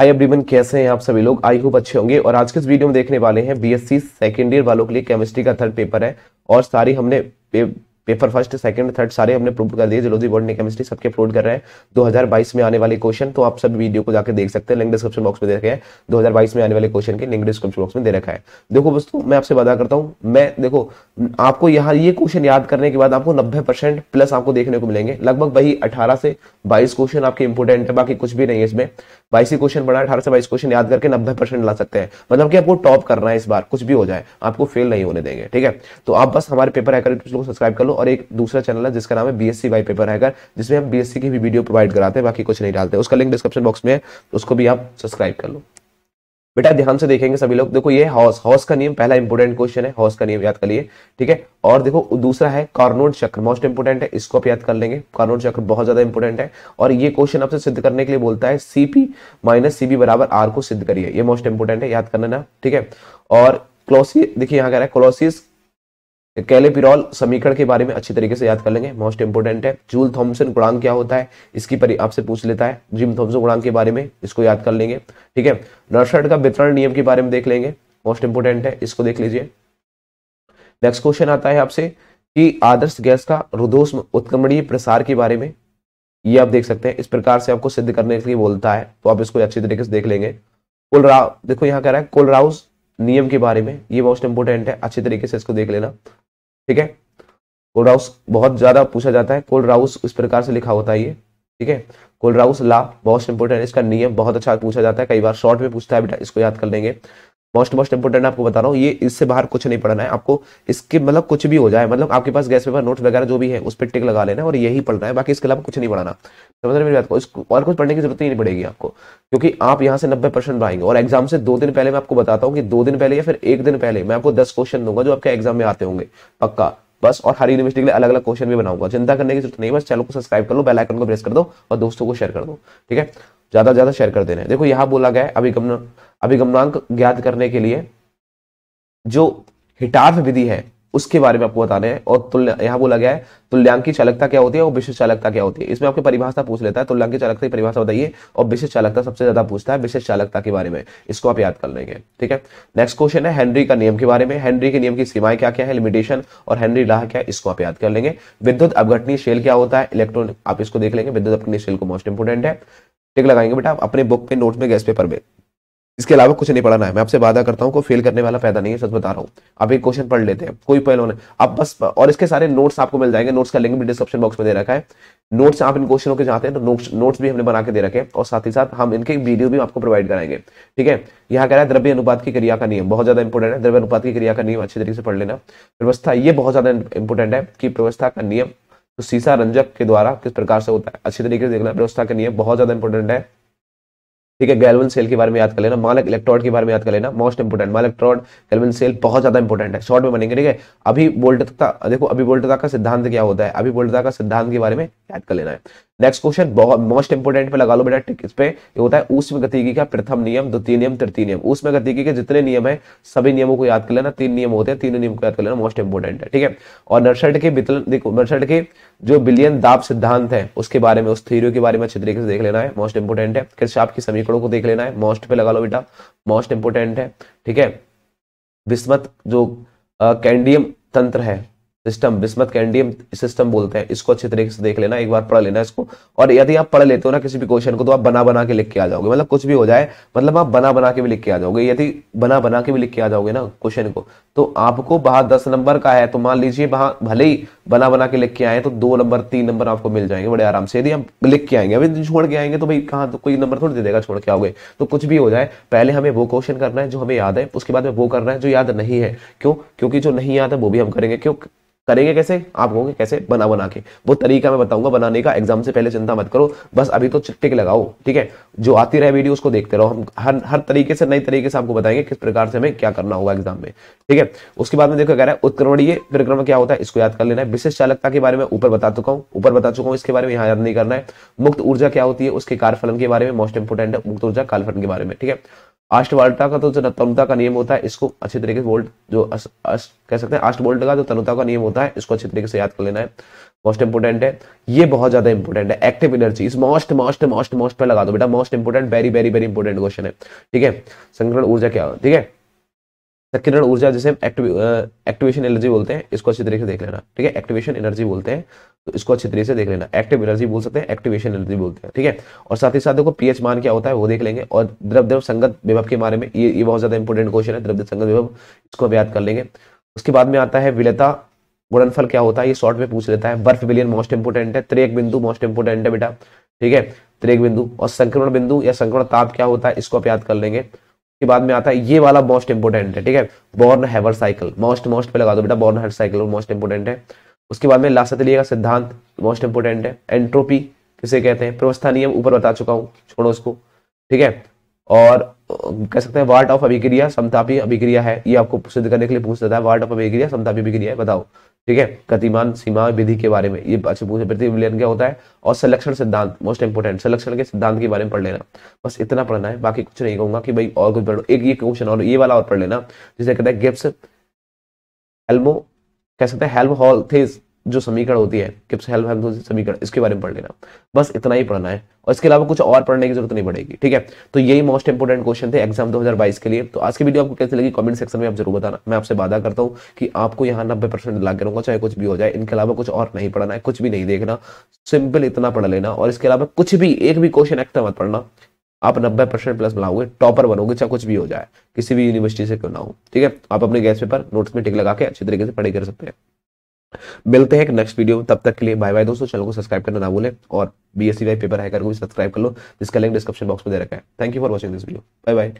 hi everyone कैसे हैं आप सभी लोग आई होप अच्छे होंगे और आज के इस वीडियो में देखने वाले हैं बीएससी सेकेंड ईयर वालों के लिए केमिस्ट्री का थर्ड पेपर है और सारी हमने पेपर फर्स्ट सेकंड थर्ड सारे हमने प्रूव कर दिए जियोलॉजी बोर्ड ने केमिस्ट्री सबके अपलोड कर रहे हैं 2022 में आने वाले क्वेश्चन तो आप सब वीडियो को जाकर देख सकते हैं लिंक डिस्क्रिप्शन बॉक्स में दे रखे हैं 2022 में आने वाले क्वेश्चन के लिंक डिस्क्रिप्शन बॉक्स में दे रखा है देखो दोस्तों मैं आपसे वादा करता हूं मैं देखो आपको यहाँ ये क्वेश्चन याद करने के बाद आपको नब्बे प्लस आपको देखने को मिलेंगे लगभग वही अठारह से बाईस क्वेश्चन आपके इंपोर्टेंट है बाकी कुछ भी नहीं है इसमें बाईस क्वेश्चन बना अठारह से बाईस क्वेश्चन याद करके नब्बे परसेंट ला सकते हैं मतलब कि आपको टॉप करना है इस बार कुछ भी हो जाए आपको फेल नहीं होने देंगे ठीक है तो आप बस हमारे पेपर आकर सब्सक्राइब कर लो और एक दूसरा चैनल है जिसका नाम है B S C Y paper hacker जिसमें हम बी एस सी की भी वीडियो प्रोवाइड कराते हैं बाकी कुछ नहीं डालते उसका लिंक डिस्क्रिप्शन बॉक्स में है उसको भी आप सब्सक्राइब कर लो बेटा ध्यान से देखेंगे सभी लोग देखो ये हॉस हॉस का नियम पहला इंपोर्टेंट क्वेश्चन है हॉस का नियम याद कर लिए ठीक है और देखो दूसरा है कार्नोट चक्र मोस्ट इंपोर्टेंट है इसको आप याद कर लेंगे कार्नोट चक्र बहुत ज्यादा इंपोर्टेंट है और ये क्वेश्चन आपसे सिद्ध करने के लिए बोलता है सीपी माइनस सीबी बराबर आर को सिद्ध करिए ये मोस्ट इंपोर्टेंट है याद करना ना ठीक है और क्लोसी देखिए यहाँ कह रहा है क्लोसिस कैलेपिरोल समीकरण के बारे में अच्छी तरीके से याद कर लेंगे मोस्ट इंपोर्टेंट है जूल थॉम्सन गुणांक क्या होता है इसकी आपसे पूछ लेता है जिम थॉम्सन गुणांक के बारे में इसको याद कर लेंगे ठीक है नर्सर्ड का वितरण नियम के बारे में देख लेंगे मोस्ट इंपोर्टेंट है इसको देख लीजिए नेक्स्ट क्वेश्चन आता है आपसे कि आदर्श गैस का रुदोष उत्क्रमणीय प्रसार के बारे में ये आप देख सकते हैं इस प्रकार से आपको सिद्ध करने के लिए बोलता है तो आप इसको अच्छी तरीके से देख लेंगे कोलराव देखो यहाँ कह रहा है कोलराउस नियम के बारे में ये मोस्ट इंपोर्टेंट है अच्छी तरीके से इसको देख लेना ठीक है कोल्ड राउस बहुत ज्यादा पूछा जाता है कोल्ड राउस इस प्रकार से लिखा होता है ये ठीक है कोल्ड राउस ला बहुत इंपॉर्टेंट है इसका नियम बहुत अच्छा पूछा जाता है कई बार शॉर्ट में पूछता है बेटा इसको याद कर लेंगे मोस्ट मोस्ट इंपोर्टेंट आपको बता रहा हूँ ये इससे बाहर कुछ नहीं पढ़ना है आपको इसके मतलब कुछ भी हो जाए मतलब आपके पास गैस पेपर नोट वगैरह जो भी है उस पर टिक लगा लेना और यही पढ़ना है बाकी इसके अलावा कुछ नहीं पढ़ाना समझ रहे मेरी बात को और कुछ पढ़ने की जरूरत ही नहीं पड़ेगी आपको क्योंकि आप यहाँ से नब्बे परसेंट पाएंगे और एग्जाम से दो दिन पहले मैं आपको बताता हूँ कि दो दिन पहले या फिर एक दिन पहले मैं आपको दस क्वेश्चन दूंगा जो आपके एग्जाम में आते होंगे पक्का बस और हर यूनिवर्सिटी के लिए अलग अलग क्वेश्चन भी बनाऊंगा चिंता करने की जरूरत नहीं बस चैनल को सब्सक्राइब कर लो बेल आइकन को प्रेस कर दो और दोस्तों को शेयर कर दो ठीक है ज्यादा ज्यादा शेयर कर देना देखो यहां बोला गया है अभिगमन अभिगमनांक ज्ञात करने के लिए जो हिटार्थ विधि है उसके बारे में आपको बताना है और तुल यहाँ बोला गया है तुल्यांकी चालकता क्या होती है और विशेष चालकता क्या होती है इसमें आपकी परिभाषा पूछ लेता है तुल्यांकी चालकता की परिभाषा बताइए और विशेष चालकता सबसे ज्यादा पूछता है विशेष चालकता के बारे में इसको आप याद कर लेंगे ठीक है नेक्स्ट क्वेश्चन है हेनरी का नियम के बारे में हेनरी के नियम की सीमाएं क्या क्या है लिमिटेशन और हेनरी लाह क्या है इसको आप याद कर लेंगे विद्युत अवघटनी शेल क्या होता है इलेक्ट्रॉनिक आप इसको देख लेंगे विद्युत अपघटनीय शेल को मोस्ट इंपोर्टेंट है ठीक लगाएंगे बेटा अपने बुक पे नोट में गैस पेपर में इसके अलावा कुछ नहीं पढ़ाना है मैं आपसे वादा करता हूँ को फेल करने वाला पैदा नहीं है सच बता रहा हूँ आप एक क्वेश्चन पढ़ लेते हैं कोई पहलो नहीं आप बस और इसके सारे नोट्स आपको मिल जाएंगे नोट्स का लिंक भी डिस्क्रिप्शन बॉक्स में दे रखा है नोट्स आप इन क्वेश्चनों के जाते हैं तो नोट्स नोट्स भी हमने बना के दे रखे हैं और साथ ही साथ हम इनके वीडियो भी आपको प्रोवाइड कराएंगे ठीक है यहाँ कह रहा है द्रव्य अनुपात की क्रिया का नियम बहुत ज्यादा इंपॉर्टेंट है द्रव्य अनुपात की क्रिया का नियम अच्छे तरीके से पढ़ लेना व्यवस्था ये बहुत ज्यादा इंपॉर्टेंट है कि व्यवस्था का नियम तो सीसा रंजक के द्वारा किस प्रकार से होता है अच्छे तरीके से देखना व्यवस्था का नियम बहुत ज्यादा इंपॉर्टेंट है ठीक है गैलवन सेल के बारे में याद कर लेना मालक इलेक्ट्रॉड के बारे में याद कर लेना मोस्ट इंपोर्टेंट मालक इलेक्ट्रॉड गैलवन सेल बहुत ज्यादा इंपॉर्टेंट है शॉर्ट में बनेंगे ठीक है अभी बोल्टता देखो अभी बोल्टता का सिद्धांत क्या होता है अभी बोल्टता का सिद्धांत के बारे में याद कर लेना है नेक्स्ट क्वेश्चन बहुत मोस्ट इंपोर्टेंट पे लगा लो बेटा टिक इस पे ये होता है उसमें गतिकी का प्रथम नियम द्वितीय नियम तृतीय नियम उसमें गतिकी के जितने नियम है सभी नियमों को याद कर लेना तीन नियम होते हैं तीनों नियम को याद कर लेना मोस्ट इंपोर्टेंट है ठीक है और नर्सर्ट के बितल देखो नर्सर्ट के जो बिलियन दाप सिद्धांत है उसके बारे में उस थीरियो के बारे में अच्छे तरीके से देख लेना है मोस्ट इंपोर्टेंट है किरशाप आपकी समीकरणों को देख लेना है मोस्ट पे लगा लो बेटा मोस्ट इंपोर्टेंट है ठीक है विस्मत जो कैंडियम तंत्र है सिस्टम बिस्मत कैंडियम सिस्टम बोलते हैं इसको अच्छे तरीके से देख लेना एक बार पढ़ लेना इसको और यदि आप पढ़ लेते हो ना किसी भी क्वेश्चन को तो आप बना बना के लिख के आ जाओगे मतलब कुछ भी हो जाए मतलब आप बना बना के भी लिख के आ जाओगे यदि बना बना के भी लिख के आ जाओगे ना क्वेश्चन को तो आपको बाहर दस नंबर का है तो मान लीजिए वहां भले ही बना बना के लिख के आए तो दो नंबर तीन नंबर आपको मिल जाएंगे बड़े आराम से यदि हम लिख के आएंगे अभी छोड़ के आएंगे तो भाई कहाँ तो कोई नंबर थोड़ी दे देगा छोड़ के आओगे तो कुछ भी हो जाए पहले हमें वो क्वेश्चन करना है जो हमें याद है उसके बाद में वो करना है जो याद नहीं है क्यों क्योंकि जो नहीं याद है वो भी हम करेंगे क्यों करेंगे कैसे आप कहोगे कैसे बना बना के वो तरीका मैं बताऊंगा बनाने का एग्जाम से पहले चिंता मत करो बस अभी तो चिट्टिक लगाओ ठीक है जो आती रहे वीडियो उसको देखते रहो हम हर हर तरीके से नए तरीके से आपको बताएंगे किस प्रकार से हमें क्या करना होगा एग्जाम में ठीक है उसके बाद में देखो कह रहा है उत्क्रमणीय परिक्रम क्या होता है इसको याद कर लेना है विशेष चालकता के बारे में ऊपर बता चुका हूँ ऊपर बता चुका हूँ इसके बारे में यहाँ याद नहीं करना है मुक्त ऊर्जा क्या होती है उसके कार्यफलन के बारे में मोस्ट इंपोर्टेंट है मुक्त ऊर्जा कालफलन के बारे में ठीक है आस्ट का तो जो तनुता का नियम होता है इसको अच्छे तरीके से वोल्ट जो अस, अस, कह सकते हैं आस्ट वोल्ट का जो तनुता का नियम होता है इसको अच्छे तरीके से याद कर लेना है मोस्ट इंपोर्टेंट है ये बहुत ज्यादा इंपॉर्टेंट है एक्टिव एनर्जी इस मोस्ट मोस्ट मोस्ट मोस्ट पर लगा दो बेटा most important very very very important question है ठीक है संक्रमण ऊर्जा क्या ठीक है किरण ऊर्जा जिसे एक्टिवेशन एनर्जी बोलते हैं इसको अच्छी तरीके से देख लेना ठीक है एक्टिवेशन एनर्जी बोलते हैं तो इसको अच्छी तरीके से देख लेना एक्टिव एनर्जी बोल सकते हैं एक्टिवेशन एनर्जी बोलते हैं ठीक है और साथ ही साथ देखो पीएच मान क्या होता है वो देख लेंगे और द्रव द्रव संगत विभव के बारे में ये ये बहुत ज्यादा इंपॉर्टेंट क्वेश्चन है द्रव द्रव संगत विभव इसको हम याद कर लेंगे उसके बाद में आता है विलता गुणनफल क्या होता है ये शॉर्ट में पूछ लेता है बर्फ विलियन मोस्ट इंपोर्टेंट है त्रेक बिंदु मोस्ट इंपोर्टेंट है बेटा ठीक है त्रेक बिंदु और संक्रमण बिंदु या संक्रमण ताप क्या होता है इसको आप याद कर लेंगे के बाद में आता है ये वाला मोस्ट इंपोर्टेंट है ठीक है Born Haber cycle most most पे लगा दो बेटा Born Haber cycle most important है उसके बाद में लास्ट लिएगा सिद्धांत मोस्ट इंपोर्टेंट है एंट्रोपी किसे कहते हैं प्रवस्था नियम ऊपर बता चुका हूँ छोड़ो उसको ठीक है और कह सकते हैं वार्ट ऑफ अभिक्रिया समतापी अभिक्रिया है ये आपको सिद्ध करने के लिए पूछ देता है वार्ट ऑफ अभिक्रिया समतापी अभिक्रिया है बताओ ठीक है गतिमान सीमा विधि के बारे में ये अच्छे पूछे विलयन क्या होता है और संलक्षण सिद्धांत मोस्ट इंपोर्टेंट संरक्षण के सिद्धांत के बारे में पढ़ लेना बस इतना पढ़ना है बाकी कुछ नहीं कहूंगा कि भाई और कुछ पढ़ो एक ये क्वेश्चन और ये वाला और पढ़ लेना जिसे कहते हैं गिप्स एल्मो कह सकते हैं हेल्म हॉल थेज जो समीकरण होती है किप्स हेल्प समीकरण इसके बारे में पढ़ लेना बस इतना ही पढ़ना है और इसके अलावा कुछ और पढ़ने की जरूरत नहीं पड़ेगी ठीक है तो यही मोस्ट इंपोर्टेंट क्वेश्चन थे एग्जाम 2022 के लिए तो आज की वीडियो आपको कैसे लगी कमेंट सेक्शन में आप जरूर बताना मैं आपसे वादा करता हूँ कि आपको यहाँ नब्बे परसेंट ला के रहूंगा चाहे कुछ भी हो जाए इनके अलावा कुछ और नहीं पढ़ना है कुछ भी नहीं देखना सिंपल इतना पढ़ लेना और इसके अलावा कुछ भी एक भी क्वेश्चन एक्टर मत पढ़ना आप नब्बे परसेंट प्लस बनाओगे टॉपर बनोगे चाहे कुछ भी हो जाए किसी भी यूनिवर्सिटी से क्यों ना हो ठीक है आप अपने गैस पेपर नोट्स में टिक लगा के अच्छे तरीके से पढ़े कर सकते हैं मिलते हैं एक नेक्स्ट वीडियो में तब तक के लिए बाय बाय दोस्तों चैनल को सब्सक्राइब करना ना भूलें और B S C Y paper है को सब्सक्राइब कर लो जिसका लिंक डिस्क्रिप्शन बॉक्स में दे रखा है thank you for watching this video bye bye